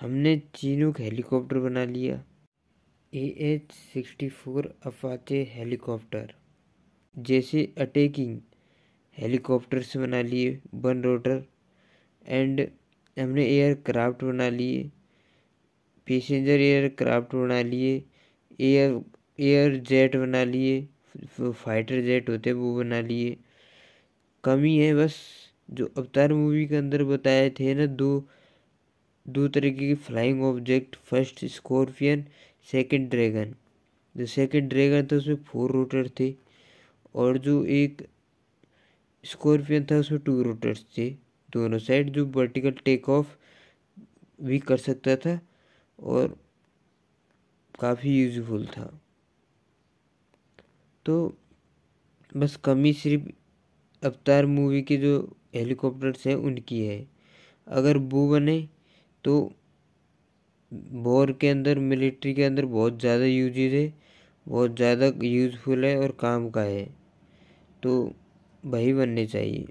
हमने चीनुक हेलीकॉप्टर बना लिया A H sixty four Apache helicopter जैसे अटैकिंग हेलीकॉप्टर से बना लिए बन रोटर एंड हमने एयरक्राफ्ट बना लिए पैसेंजर एयरक्राफ्ट बना लिए एयर एयर जेट बना लिए फाइटर जेट होते वो बना लिए कमी है बस जो अवतार मूवी के अंदर बताए थे ना दो दो तरीके की flying object first scorpion second dragon जो सेकंड ड्रैगन था उसमें फोर रोटर थे और जो एक स्कॉर्पियन था उसमें टू रोटर्स थे दोनों साइड जो वर्टिकल टेक ऑफ भी कर सकता था और काफ़ी यूजफुल था तो बस कमी सिर्फ अवतार मूवी के जो हेलीकॉप्टर्स हैं उनकी है अगर वो बने तो वॉर के अंदर मिलिट्री के अंदर बहुत ज़्यादा यूजेज है बहुत ज़्यादा यूज़फुल है और काम का है तो वही बनने चाहिए